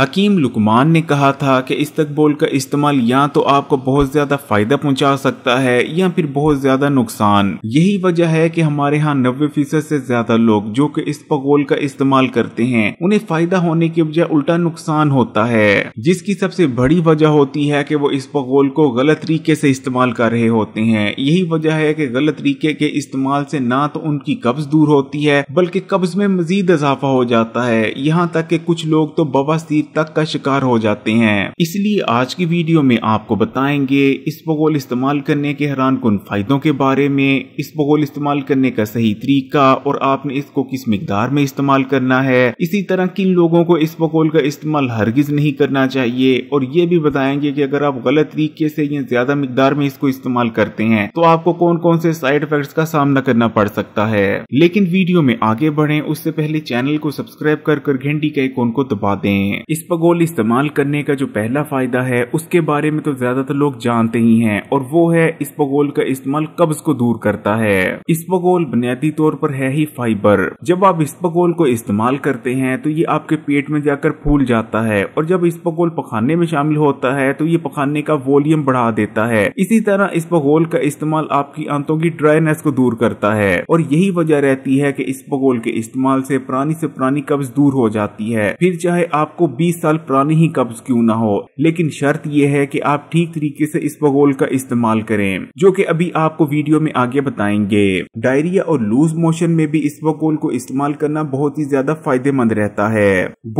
हकीम लुकमान ने कहा था कि इस्तकबोल का इस्तेमाल या तो आपको बहुत ज़्यादा फ़ायदा पहुंचा सकता है या फिर बहुत ज़्यादा नुकसान यही वजह है कि हमारे यहाँ नब्बे फीसद से ज़्यादा लोग जो कि इस्तकबोल का इस्तेमाल करते हैं उन्हें फ़ायदा होने के बजाय उल्टा नुकसान होता है जिसकी सबसे बड़ी वजह होती है की वो इस्तकबोल को गलत तरीके से इस्तेमाल कर रहे होते हैं यही वजह है की गलत तरीके के इस्तेमाल से ना तो उनकी कब्ज़ दूर होती है बल्कि कब्ज़ में मजीद इजाफा हो जाता है यहाँ तक के कुछ लोग तो बबा तबाही तक का शिकार हो जाते हैं इसलिए आज की वीडियो में आपको बताएंगे इस बगोल इस्तेमाल करने के हैरान कन फायदों के बारे में इस बगोल इस्तेमाल करने का सही तरीका और आपने इसको किस मकदार में इस्तेमाल करना है इसी तरह किन लोगों को इस बगोल का इस्तेमाल हरगिज नहीं करना चाहिए और ये भी बताएंगे की अगर आप गलत तरीके से या ज्यादा मकदार में इसको इस्तेमाल करते हैं तो आपको कौन कौन से साइड इफेक्ट का सामना करना पड़ सकता है लेकिन वीडियो में आगे बढ़े उससे पहले चैनल को सब्सक्राइब कर कर घंटी के आइकोन को दबा दें इस्पगोल इस्तेमाल करने का जो पहला फ़ायदा है उसके बारे में तो ज़्यादातर लोग जानते ही हैं और वो है इस्पगोल का इस्तेमाल कब्ज को दूर करता है इस्पगोल बुनियादी तौर पर है ही फाइबर जब आप इस्पगोल को इस्तेमाल करते हैं तो ये आपके पेट में जाकर फूल जाता है और जब इस्पगोल पखाने में शामिल होता है तो ये पखाने का वॉल्यूम बढ़ा देता है इसी तरह इस्पगोल का इस्तेमाल आपकी आंतों की ड्राइनेस को दूर करता है और यही वजह रहती है की इस्पगोल के इस्तेमाल से पुरानी से पुरानी कब्ज दूर हो जाती है फिर चाहे आपको बीस साल पुरानी ही कब्ज क्यों ना हो लेकिन शर्त यह है कि आप ठीक तरीके से इस बगोल का इस्तेमाल करें जो कि अभी आपको वीडियो में आगे बताएंगे डायरिया और लूज मोशन में भी इस बगोल को इस्तेमाल करना बहुत ही ज्यादा फायदेमंद रहता है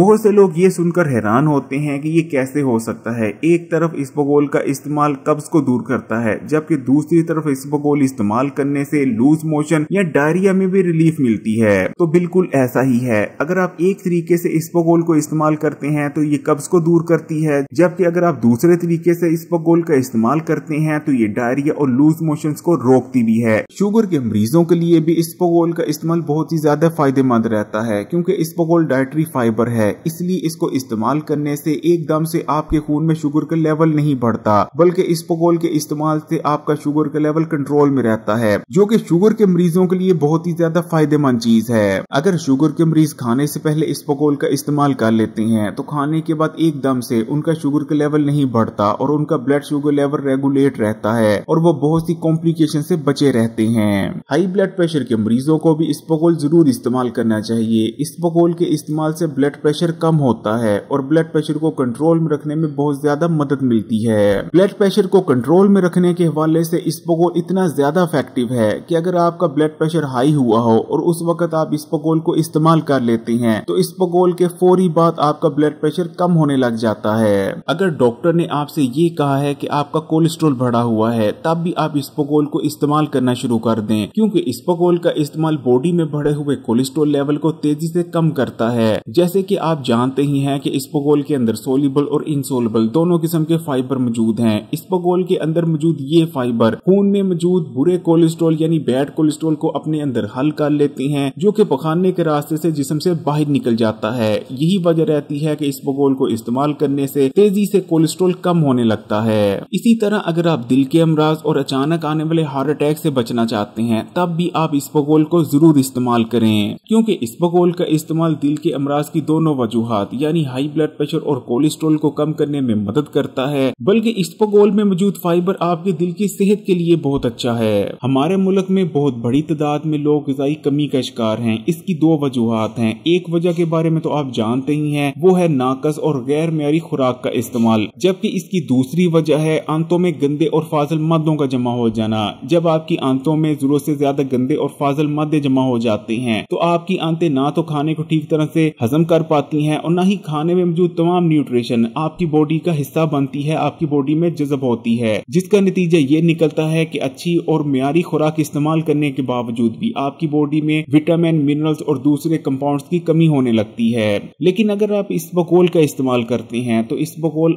बहुत से लोग ये सुनकर हैरान होते हैं की ये कैसे हो सकता है एक तरफ इस बगोल का इस्तेमाल कब्ज को दूर करता है जबकि दूसरी तरफ इस बगोल इस्तेमाल करने से लूज मोशन या डायरिया में भी रिलीफ मिलती है तो बिल्कुल ऐसा ही है अगर आप एक तरीके से इस बगोल को इस्तेमाल करते हैं हैं तो ये कब्ज को दूर करती है जबकि अगर आप दूसरे तरीके से इस पगोल का इस्तेमाल करते हैं तो ये डायरिया और लूज मोशन को रोकती भी है शुगर के मरीजों के लिए भी इस पगोल का इस्तेमाल बहुत ही ज्यादा फायदेमंद रहता है क्योंकि इस पगोल डायट्री फाइबर है इसलिए इसको इस्तेमाल करने से एकदम से आपके खून में शुगर का लेवल नहीं बढ़ता बल्कि इस पगोल के इस्तेमाल से आपका शुगर का लेवल कंट्रोल में रहता है जो कि शुगर के मरीजों के लिए बहुत ही ज्यादा फायदेमंद चीज है अगर शुगर के मरीज खाने से पहले इस पगोल का इस्तेमाल कर लेते हैं तो तो खाने के बाद एकदम से उनका शुगर का लेवल नहीं बढ़ता और उनका ब्लड शुगर लेवल रेगुलेट रहता है और वो बहुत सी कॉम्प्लिकेशन से बचे रहते हैं हाई ब्लड प्रेशर के मरीजों को भी इस्पोकोल जरूर इस्तेमाल करना चाहिए इस्पोकोल के इस्तेमाल से ब्लड प्रेशर कम होता है और ब्लड प्रेशर को कंट्रोल में रखने में बहुत ज्यादा मदद मिलती है ब्लड प्रेशर को कंट्रोल में रखने के हवाले से इस्पोकोल इतना ज्यादा इफेक्टिव है कि अगर आपका ब्लड प्रेशर हाई हुआ हो और उस वक्त आप इस्पोकोल को इस्तेमाल कर लेते हैं तो इस्पोकोल के फौरी बाद आपका ब्लड ब्लड प्रेशर कम होने लग जाता है अगर डॉक्टर ने आपसे ये कहा है कि आपका कोलेस्ट्रोल बढ़ा हुआ है तब भी आप इस्पोकोल को इस्तेमाल करना शुरू कर दें क्योंकि इस्पोकोल का इस्तेमाल बॉडी में बढ़े हुए कोलेस्ट्रोल लेवल को तेजी से कम करता है जैसे कि आप जानते ही हैं कि इस्पोकोल के अंदर सोलिबल और इनसोलिबल दोनों किस्म के फाइबर मौजूद हैं इस्पोकोल के अंदर मौजूद ये फाइबर खून में मौजूद बुरे कोलेस्ट्रोल यानी बैड कोलेस्ट्रोल को अपने अंदर हल कर लेते हैं जो कि पखाने के रास्ते से जिसम से बाहर निकल जाता है यही वजह रहती है के इस्बगोल को इस्तेमाल करने से तेजी से कोलेस्ट्रोल कम होने लगता है इसी तरह अगर आप दिल के अमराज और अचानक आने वाले हार्ट अटैक से बचना चाहते हैं तब भी आप इस्बगोल को जरूर इस्तेमाल करें क्योंकि इस्बगोल का इस्तेमाल दिल के अमराज की दोनों वजूहत यानी हाई ब्लड प्रेशर और कोलेस्ट्रोल को कम करने में मदद करता है बल्कि इस्बगोल में मौजूद फाइबर आपके दिल की सेहत के लिए बहुत अच्छा है हमारे मुल्क में बहुत बड़ी तादाद में लोग गजाई कमी का शिकार है इसकी दो वजूहत है एक वजह के बारे में तो आप जानते ही है वो है है नाकस और गैर मयारी खुराक का इस्तेमाल जबकि इसकी दूसरी वजह है आंतों में गंदे और फाजल मदों का जमा हो जाना जब आपकी आंतों में जरूरत से ज्यादा गंदे और फाजल मदे जमा हो जाते हैं तो आपकी आंते ना तो खाने को ठीक तरह से हजम कर पाती हैं और ना ही खाने में मौजूद तमाम न्यूट्रिशन आपकी बॉडी का हिस्सा बनती है आपकी बॉडी में जजब होती है जिसका नतीजा ये निकलता है की अच्छी और म्यारी खुराक इस्तेमाल करने के बावजूद भी आपकी बॉडी में विटामिन मिनरल्स और दूसरे कंपाउंड्स की कमी होने लगती है लेकिन अगर आप इस बकोल का इस्तेमाल करते हैं तो इस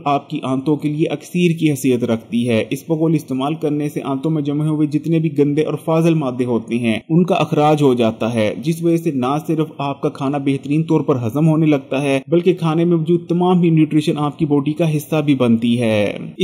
आपकी आंतों के लिए अक्सर की हैसियत रखती है इस इस्तेमाल करने से आंतों में जमे हुए जितने भी गंदे और फाजल मादे होते हैं उनका अखराज हो जाता है जिस वजह से ना सिर्फ आपका खाना बेहतरीन तौर पर हजम होने लगता है बल्कि खाने में मौजूद तमाम ही न्यूट्रिशन आपकी बॉडी का हिस्सा भी बनती है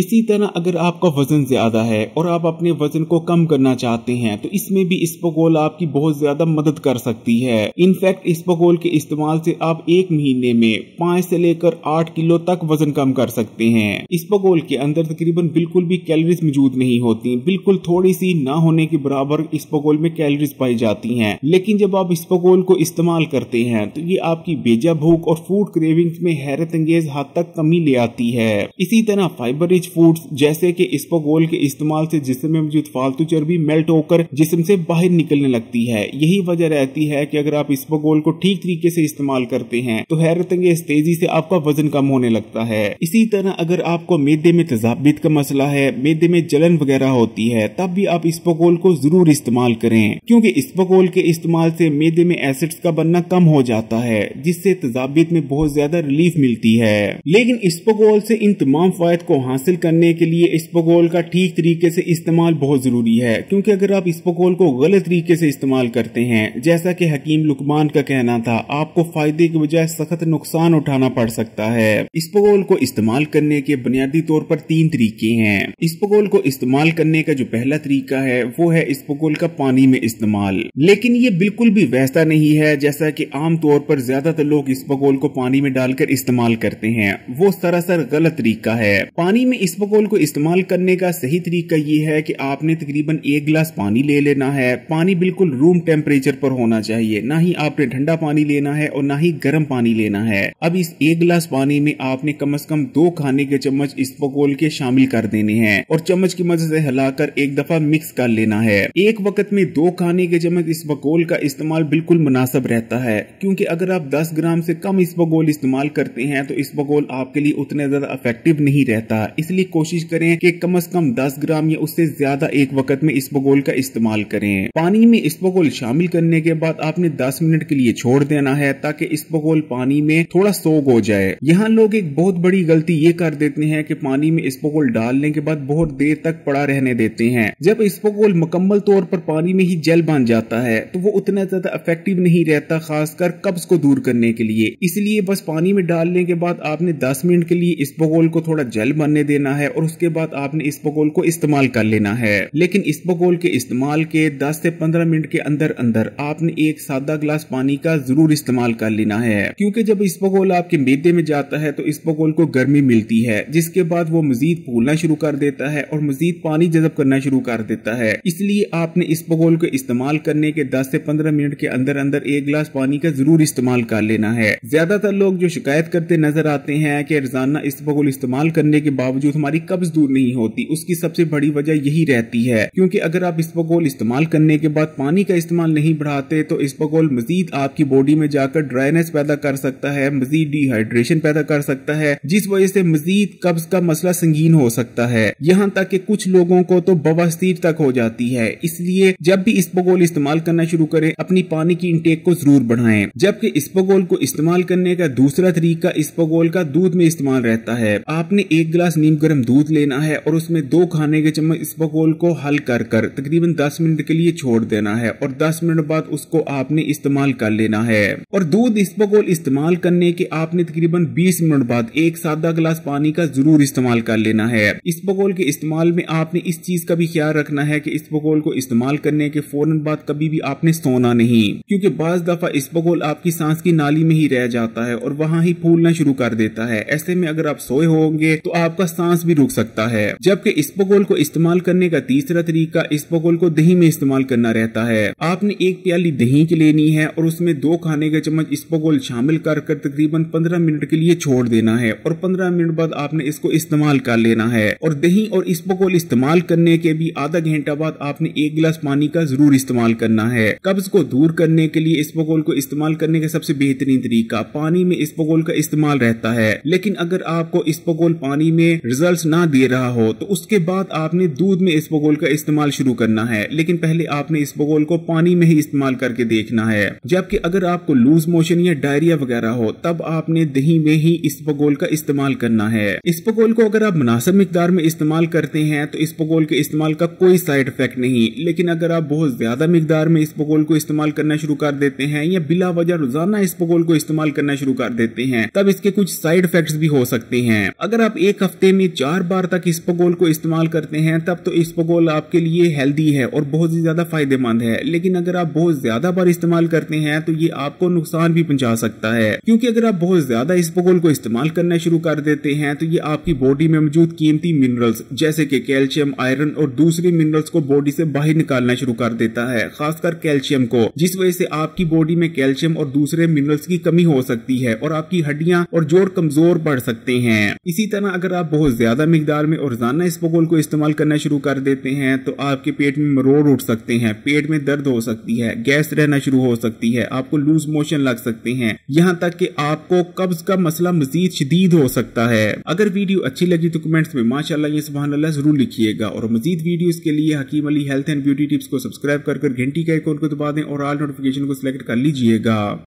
इसी तरह अगर आपका वजन ज्यादा है और आप अपने वजन को कम करना चाहते हैं तो इसमें भी इस्पोगोल आपकी बहुत ज्यादा मदद कर सकती है इनफेक्ट इस्पोगोल के इस्तेमाल से आप एक महीने में पाँच पाँच से लेकर आठ किलो तक वजन कम कर सकते हैं इस पकोल के अंदर तकरीबन बिल्कुल भी कैलोरीज मौजूद नहीं होती बिल्कुल थोड़ी सी ना होने के बराबर इस पकोल में कैलोरीज पाई जाती हैं लेकिन जब आप इस पकोल को इस्तेमाल करते हैं तो ये आपकी बेजा भूख और फूड क्रेविंग में हैरत अंगेज हद तक कमी ले आती है इसी तरह फाइबर रिच फूड जैसे की इस पकोल के इस्तेमाल ऐसी जिसम में मौजूद फालतू चर्बी मेल्ट होकर जिसम ऐसी बाहर निकलने लगती है यही वजह रहती है की अगर आप इस पकोल को ठीक तरीके ऐसी इस्तेमाल करते हैं तो हैरत अंगेज तेजी तेजी से आपका वजन कम होने लगता है इसी तरह अगर आपको मेदे में तजाबित का मसला है मेदे में जलन वगैरह होती है तब भी आप इस्पकोल को जरूर इस्तेमाल करें क्योंकि इस्पकोल के इस्तेमाल से मेदे में एसिड्स का बनना कम हो जाता है जिससे तजाबित में बहुत ज्यादा रिलीफ मिलती है लेकिन इस्पकोल से इन तमाम फायद को हासिल करने के लिए इस्पकोल का ठीक तरीके से इस्तेमाल बहुत जरूरी है क्योंकि अगर आप इस्पकोल को गलत तरीके से इस्तेमाल करते हैं जैसा कि हकीम लुकमान का कहना था आपको फायदे के बजाय सख्त नुकसान उठाना लगाना पड़ सकता है इस पगोल को इस्तेमाल करने के बुनियादी तौर पर तीन तरीके हैं इस पगोल को इस्तेमाल करने का जो पहला तरीका है वो है इस पगोल का पानी में इस्तेमाल लेकिन ये बिल्कुल भी वैसा नहीं है जैसा की आमतौर पर ज्यादातर लोग इस पगोल को पानी में डालकर इस्तेमाल करते हैं वो सरासर गलत तरीका है पानी में इस पगोल को इस्तेमाल करने का सही तरीका ये है की आपने तकरीबन एक गिलास पानी ले लेना है पानी बिल्कुल रूम टेम्परेचर पर होना चाहिए ना ही आपने ठंडा पानी लेना है और ना ही गर्म पानी लेना है अब इस एक गिलास पानी में आपने कम से कम दो खाने के चम्मच इसबगोल के शामिल कर देने हैं और चम्मच की मदद से हिलाकर एक दफा मिक्स कर लेना है एक वक्त में दो खाने के चम्मच इसबगोल का इस्तेमाल बिल्कुल मुनासिब रहता है क्योंकि अगर आप 10 ग्राम से कम इसबगोल इस्तेमाल करते हैं तो इसबगोल आपके लिए उतना ज्यादा इफेक्टिव नहीं रहता इसलिए कोशिश करें की कम अज कम दस ग्राम या उससे ज्यादा एक वक्त में इसबगोल का इस्तेमाल करें पानी में इसबगोल शामिल करने के बाद आपने दस मिनट के लिए छोड़ देना है ताकि इसबगोल पानी में थोड़ा सो स्मोक हो जाए यहाँ लोग एक बहुत बड़ी गलती ये कर देते हैं कि पानी में स्पोकोल डालने के बाद बहुत देर तक पड़ा रहने देते हैं जब स्पोकोल मुकम्मल तौर पर पानी में ही जल बन जाता है तो वो उतना ज्यादा इफेक्टिव नहीं रहता खासकर कब्ज को दूर करने के लिए इसलिए बस पानी में डालने के बाद आपने 10 मिनट के लिए स्पोकोल को थोड़ा जल बनने देना है और उसके बाद आपने स्पोकोल को इस्तेमाल कर लेना है लेकिन स्पोकोल के इस्तेमाल के दस से पंद्रह मिनट के अंदर अंदर आपने एक सादा ग्लास पानी का जरूर इस्तेमाल कर लेना है क्योंकि जब स्पोकोल आप के मेदे में जाता है तो इस बकौल को गर्मी मिलती है जिसके बाद वो मजीद फूलना शुरू कर देता है और मजीद पानी जजब करना शुरू कर देता है इसलिए आपने इस बकौल को इस्तेमाल करने के दस से पंद्रह मिनट के अंदर अंदर एक गिलास पानी का जरूर इस्तेमाल कर लेना है ज्यादातर लोग जो शिकायत करते नजर आते हैं की रोजाना इस बकौल इस्तेमाल करने के बावजूद हमारी कब्ज दूर नहीं होती उसकी सबसे बड़ी वजह यही रहती है क्योंकि अगर आप इस बकौल इस्तेमाल करने के बाद पानी का इस्तेमाल नहीं बढ़ाते तो इस बकौल मजीद आपकी बॉडी में जाकर ड्राइनेस पैदा कर सकता है मजीद डिहाइड्रेशन पैदा कर सकता है जिस वजह से मजीद कब्ज का मसला संगीन हो सकता है यहाँ तक कि कुछ लोगों को तो बवासीर तक हो जाती है इसलिए जब भी इस्पगोल इस्तेमाल करना शुरू करें अपनी पानी की इंटेक को जरूर बढ़ाएं जबकि इस्पगोल को इस्तेमाल करने का दूसरा तरीका इस्पगोल का दूध में इस्तेमाल रहता है आपने एक गिलास नीम गर्म दूध लेना है और उसमें दो खाने के चम्मच इस्पगोल को हल कर कर तकरीबन दस मिनट के लिए छोड़ देना है और दस मिनट बाद उसको आपने इस्तेमाल कर लेना है और दूध इस्पगोल इस्तेमाल करने के आप आपने तकरीबन 20 मिनट बाद एक सादा गिलास पानी का जरूर इस्तेमाल कर लेना है इस पकौल के इस्तेमाल में आपने इस चीज का भी ख्याल रखना है की इस पकौल को इस्तेमाल करने के फौरन बाद कभी भी आपने सोना नहीं क्यूँकी बाज दफा इस पकौल आपकी सांस की नाली में ही रह जाता है और वहाँ ही फूलना शुरू कर देता है ऐसे में अगर आप सोए होंगे तो आपका सांस भी रुक सकता है जबकि इस पकौल को इस्तेमाल करने का तीसरा तरीका इस पकौल को दही में इस्तेमाल करना रहता है आपने एक प्याली दही की लेनी है और उसमें दो खाने के चम्मच इस पकौल शामिल कर कर तकरीबन पंद्रह मिनट के लिए छोड़ देना है और पंद्रह मिनट बाद आपने इसको इस्तेमाल कर लेना है और दही और इस्पोकोल इस्तेमाल करने के भी आधा घंटा बाद आपने एक गिलास पानी का जरूर इस्तेमाल करना है कब्ज को दूर करने के लिए इस्पोकोल को इस्तेमाल करने का सबसे बेहतरीन तरीका पानी में इस्पोकोल का इस्तेमाल रहता है लेकिन अगर आपको इस्पोकोल पानी में रिजल्ट ना दे रहा हो तो उसके बाद आपने दूध में इस्पोकोल का इस्तेमाल शुरू करना है लेकिन पहले आपने इस्पोकोल को पानी में ही इस्तेमाल करके देखना है जबकि अगर आपको लूज मोशन या डायरिया वगैरह हो तब आप आपने दही में ही इस्पगोल का इस्तेमाल करना है इस्पगोल को अगर आप मुनासिब मकदार में इस्तेमाल करते हैं तो इस्पगोल के इस्तेमाल का कोई साइड इफेक्ट नहीं लेकिन अगर आप बहुत ज्यादा मकदार में इस्पगोल को इस्तेमाल करना शुरू कर देते हैं या बिला वजह रोजाना इस्पगोल को इस्तेमाल करना शुरू कर देते हैं तब इसके कुछ साइड इफेक्ट भी हो सकते हैं अगर आप एक हफ्ते में चार बार तक इस्पगोल को इस्तेमाल करते हैं तब तो इस्पगोल आपके लिए हेल्दी है और बहुत ही ज्यादा फायदेमंद है लेकिन अगर आप बहुत ज्यादा बार इस्तेमाल करते हैं तो ये आपको नुकसान भी पहुंचा सकता है क्योंकि अगर आप बहुत बहुत ज़्यादा इस बगोल को इस्तेमाल करना शुरू कर देते हैं तो ये आपकी बॉडी में मौजूद कीमती मिनरल्स जैसे कि कैल्शियम आयरन और दूसरे मिनरल्स को बॉडी से बाहर निकालना शुरू कर देता है खासकर कैल्शियम को जिस वजह से आपकी बॉडी में कैल्शियम और दूसरे मिनरल्स की कमी हो सकती है और आपकी हड्डियाँ और जोड़ कमजोर पड़ सकते हैं इसी तरह अगर आप बहुत ज्यादा मिकदार में और जाना इस बगोल को इस्तेमाल करना शुरू कर देते हैं तो आपके पेट में मरोड़ उठ सकते हैं पेट में दर्द हो सकती है गैस रहना शुरू हो सकती है आपको लूज मोशन लग सकते हैं यहाँ तक कि आपको कब्ज का मसला मजीद शदीद हो सकता है अगर वीडियो अच्छी लगी तो कमेंट्स में माशाला ये जरूर लिखिएगा और मजीद वीडियोस के लिए Hakim Ali health and beauty tips को सब्सक्राइब कर घंटी के आइकॉन को दबा दें और ऑल नोटिफिकेशन को सिलेक्ट कर लीजिएगा